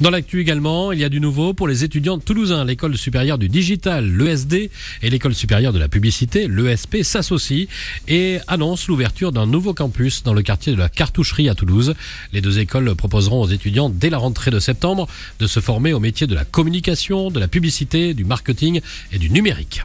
Dans l'actu également, il y a du nouveau pour les étudiants toulousains. L'école supérieure du digital, l'ESD, et l'école supérieure de la publicité, l'ESP, s'associent et annoncent l'ouverture d'un nouveau campus dans le quartier de la Cartoucherie à Toulouse. Les deux écoles proposeront aux étudiants dès la rentrée de septembre de se former au métier de la communication, de la publicité, du marketing et du numérique.